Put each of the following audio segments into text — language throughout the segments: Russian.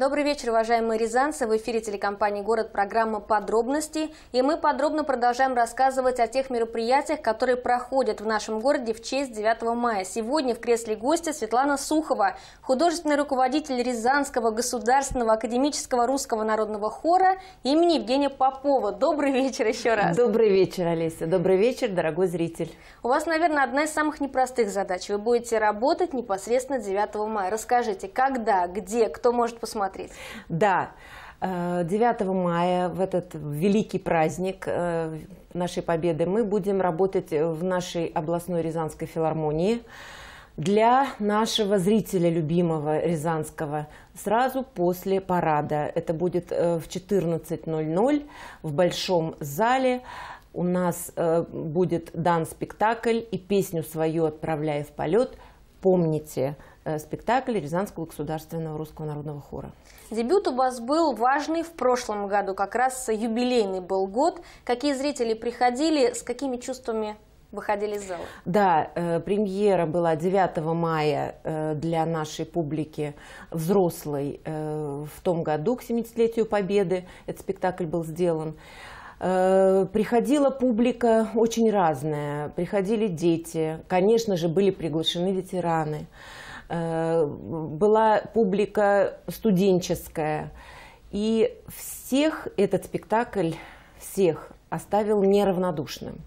Добрый вечер, уважаемые рязанцы. В эфире телекомпании «Город» программа «Подробности». И мы подробно продолжаем рассказывать о тех мероприятиях, которые проходят в нашем городе в честь 9 мая. Сегодня в кресле гостя Светлана Сухова, художественный руководитель Рязанского государственного академического русского народного хора имени Евгения Попова. Добрый вечер еще раз. Добрый вечер, Олеся. Добрый вечер, дорогой зритель. У вас, наверное, одна из самых непростых задач. Вы будете работать непосредственно 9 мая. Расскажите, когда, где, кто может посмотреть? смотреть. Да. 9 э, мая, в этот великий праздник э, нашей победы, мы будем работать в нашей областной Рязанской филармонии для нашего зрителя любимого Рязанского сразу после парада. Это будет э, в 14.00 в Большом зале. У нас будет дан спектакль и песню свою «Отправляя в полет». Помните, Э, спектакль Рязанского государственного русского народного хора. Дебют у вас был важный в прошлом году, как раз юбилейный был год. Какие зрители приходили, с какими чувствами выходили из зала? Да, э, премьера была 9 мая э, для нашей публики взрослой э, в том году, к 70-летию Победы. Этот спектакль был сделан. Э, приходила публика очень разная, приходили дети, конечно же, были приглашены ветераны. Э, была публика студенческая. И всех этот спектакль, всех оставил неравнодушным.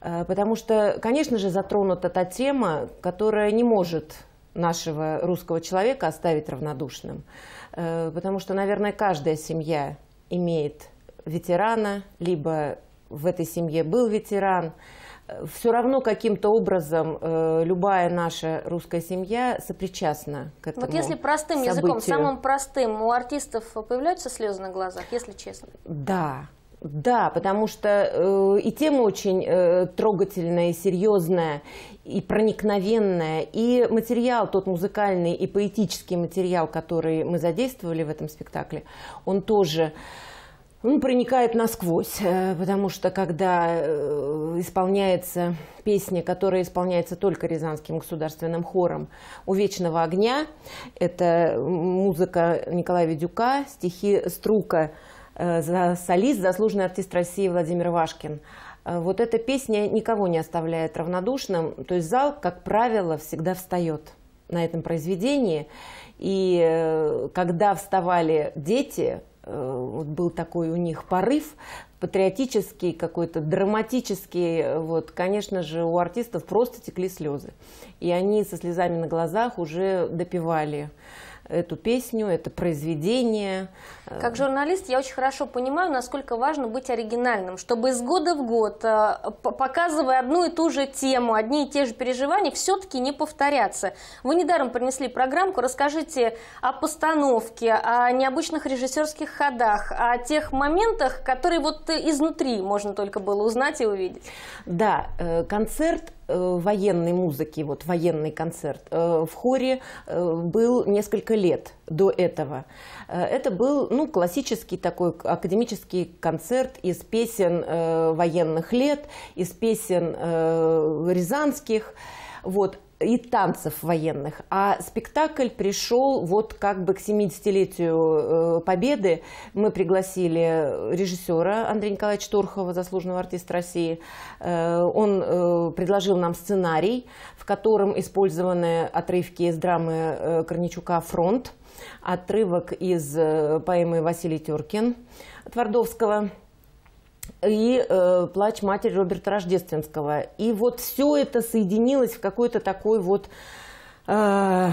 Э, потому что, конечно же, затронута та тема, которая не может нашего русского человека оставить равнодушным. Э, потому что, наверное, каждая семья имеет ветерана, либо в этой семье был ветеран, все равно каким-то образом э, любая наша русская семья сопричастна к этому. Вот если простым событию. языком, самым простым, у артистов появляются слезы на глазах, если честно? Да. Да, потому что э, и тема очень э, трогательная, и серьезная, и проникновенная, и материал, тот музыкальный и поэтический материал, который мы задействовали в этом спектакле, он тоже э, он проникает насквозь, э, потому что когда э, исполняется песня, которая исполняется только Рязанским государственным хором «У вечного огня», это музыка Николая Ведюка, стихи Струка, э, за солист, заслуженный артист России Владимир Вашкин. Вот эта песня никого не оставляет равнодушным, то есть зал, как правило, всегда встает на этом произведении. И когда вставали дети, Э, вот был такой у них порыв патриотический, какой-то драматический. Вот, конечно же, у артистов просто текли слезы. И они со слезами на глазах уже допивали эту песню, это произведение. Как журналист я очень хорошо понимаю, насколько важно быть оригинальным, чтобы из года в год, э, показывая одну и ту же тему, одни и те же переживания, все-таки не повторяться. Вы недаром принесли программку, расскажите о постановке, о необычных режиссерских ходах, о тех моментах, которые вот э, изнутри можно только было узнать и увидеть. Да, э, концерт Э, военной музыки, вот военный концерт, э, в хоре э, был несколько лет до этого. Это был ну, классический такой академический концерт из песен военных лет, из песен рязанских вот, и танцев военных. А спектакль пришел вот как бы к 70-летию э, Победы. Мы пригласили режиссера Андрея Николаевича Торхова, заслуженного артиста России. Э, он э, предложил нам сценарий, в котором использованы отрывки из драмы Корничука «Фронт», отрывок из поэмы Василий Теркин Твардовского – и э, «Плач матери» Роберта Рождественского. И вот все это соединилось в какой-то такой вот э,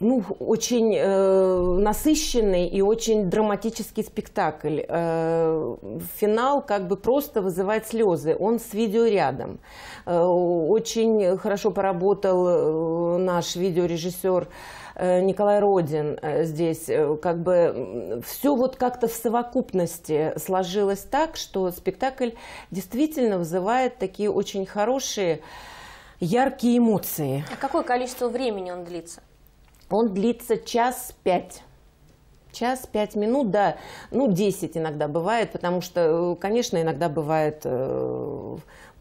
ну, очень э, насыщенный и очень драматический спектакль. Э, финал как бы просто вызывает слезы. Он с видеорядом. Э, очень хорошо поработал э, наш видеорежиссер Э, Николай Родин э, здесь, э, как бы все вот как-то в совокупности сложилось так, что спектакль действительно вызывает такие очень хорошие, яркие эмоции. А какое количество времени он длится? Он длится час пять час, пять минут, да, ну, десять иногда бывает, потому что, конечно, иногда бывает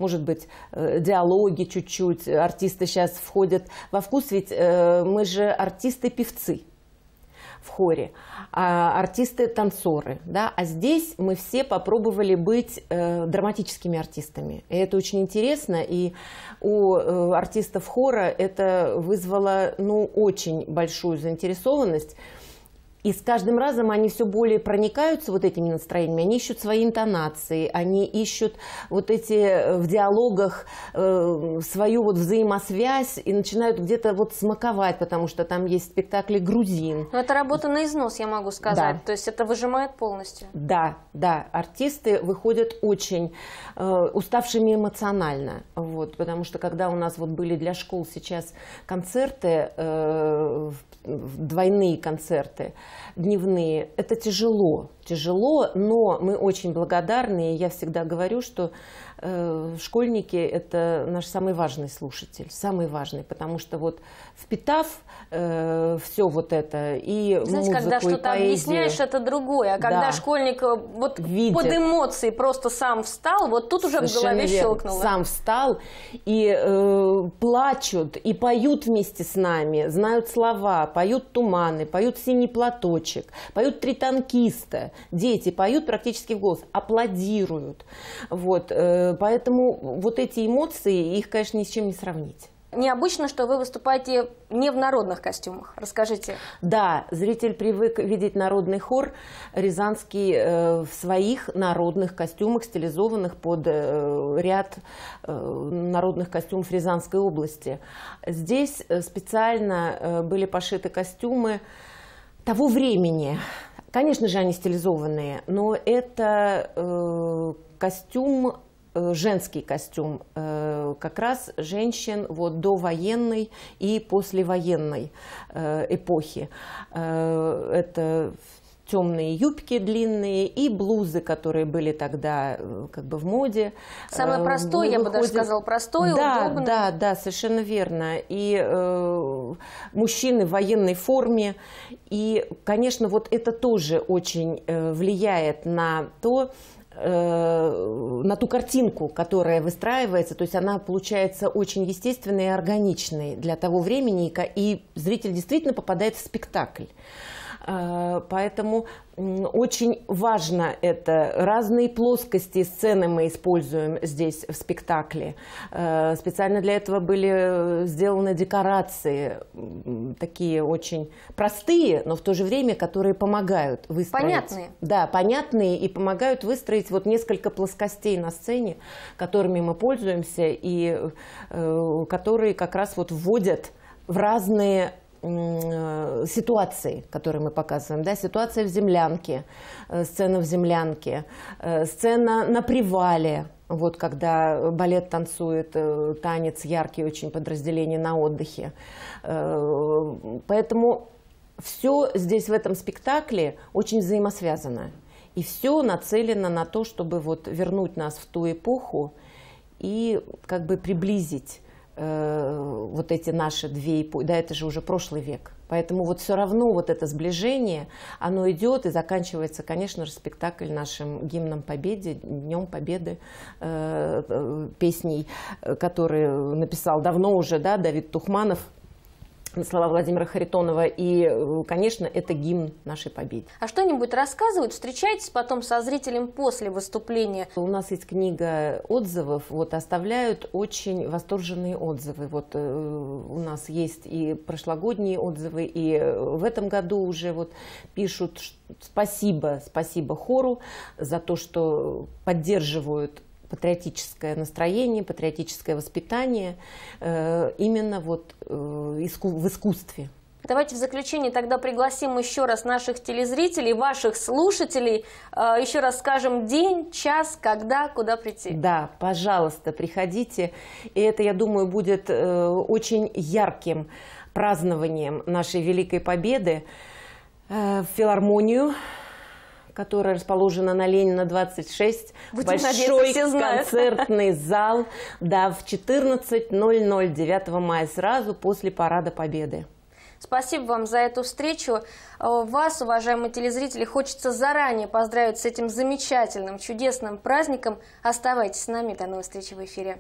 может быть, э, диалоги чуть-чуть. Артисты сейчас входят во вкус, ведь э, мы же артисты-певцы в хоре, а артисты-танцоры. Да? А здесь мы все попробовали быть э, драматическими артистами. И это очень интересно, и у артистов хора это вызвало ну, очень большую заинтересованность. И с каждым разом они все более проникаются вот этими настроениями, они ищут свои интонации, они ищут вот эти э, в диалогах э, свою вот взаимосвязь и начинают где-то вот смаковать, потому что там есть спектакли грузин. Но ну, это работа на износ, я могу сказать. Да. То есть это выжимает полностью. Да, да. Артисты выходят очень э, уставшими эмоционально. Вот, потому что когда у нас вот были для школ сейчас концерты, э, двойные концерты, дневные, это тяжело тяжело, но мы очень благодарны. И я всегда говорю, что э, школьники – это наш самый важный слушатель, самый важный, потому что вот впитав э, все вот это и Знаете, музыку, когда что-то объясняешь, это другое. А когда да, школьник э, вот видит, под эмоции просто сам встал, вот тут уже в голове верно, щелкнуло. Сам встал и э, плачут, и поют вместе с нами, знают слова, поют «Туманы», поют «Синий платочек», поют «Три танкиста» дети поют практически в голос, аплодируют. Вот, э, поэтому вот эти эмоции, их, конечно, ни с чем не сравнить. Необычно, что вы выступаете не в народных костюмах. Расскажите. Да, зритель привык видеть народный хор рязанский э, в своих народных костюмах, стилизованных под э, ряд э, народных костюмов Рязанской области. Здесь э, специально э, были пошиты костюмы того времени, Конечно же, они стилизованные, но это э, костюм, э, женский костюм, э, как раз женщин вот до военной и послевоенной э, эпохи. Э, это темные юбки длинные и блузы, которые были тогда э, как бы в моде. Самое э, простое, Вы, я бы даже сказала, простое, да, удобное. Да, да, совершенно верно. И э, мужчины в военной форме. И, конечно, вот это тоже очень э, влияет на то, на ту картинку, которая выстраивается, то есть она получается очень естественной и органичной для того времени, и зритель действительно попадает в спектакль. Э, поэтому очень важно это. Разные плоскости сцены мы используем здесь в спектакле. Э, специально для этого были э, сделаны декорации, такие очень простые, но в то же время, которые помогают выстроить. Понятные. Да, понятные и помогают выстроить вот несколько плоскостей на сцене, которыми мы пользуемся и которые как раз вот вводят в разные Э, ситуации, которые мы показываем. Да? Ситуация в землянке, э, сцена в землянке, э, сцена на привале, вот когда балет танцует, танец яркий очень подразделение на отдыхе. Поэтому все здесь в этом спектакле очень взаимосвязано. И все нацелено на то, чтобы вот вернуть нас в ту эпоху и как бы приблизить Э, вот эти наши две эпохи, да, это же уже прошлый век. Поэтому вот все равно вот это сближение, оно идет и заканчивается, конечно же, спектакль нашим гимном Победе, Днем Победы, э, э песней, э, которые написал давно уже, да, Давид Тухманов – слова Владимира Харитонова. И, э, конечно, это гимн нашей победы. А что-нибудь рассказывают? Встречаетесь потом со зрителем после выступления? У нас есть книга отзывов. Вот оставляют очень восторженные отзывы. Вот э, у нас есть и прошлогодние отзывы, и э, в этом году уже вот пишут спасибо, спасибо хору за то, что поддерживают патриотическое настроение, патриотическое воспитание э, именно вот э, в искусстве. Давайте в заключение тогда пригласим еще раз наших телезрителей, ваших слушателей. Э, еще раз скажем день, час, когда, куда прийти. Да, пожалуйста, приходите. И это, я думаю, будет очень ярким празднованием нашей Великой Победы в филармонию которая расположена на Ленина 26. Будем большой надеяться, концертный зал да, в 14.00 9 мая, сразу после Парада Победы. Спасибо вам за эту встречу. Э, вас, уважаемые телезрители, хочется заранее поздравить с этим замечательным, чудесным праздником. Оставайтесь с нами. До новых встреч в эфире.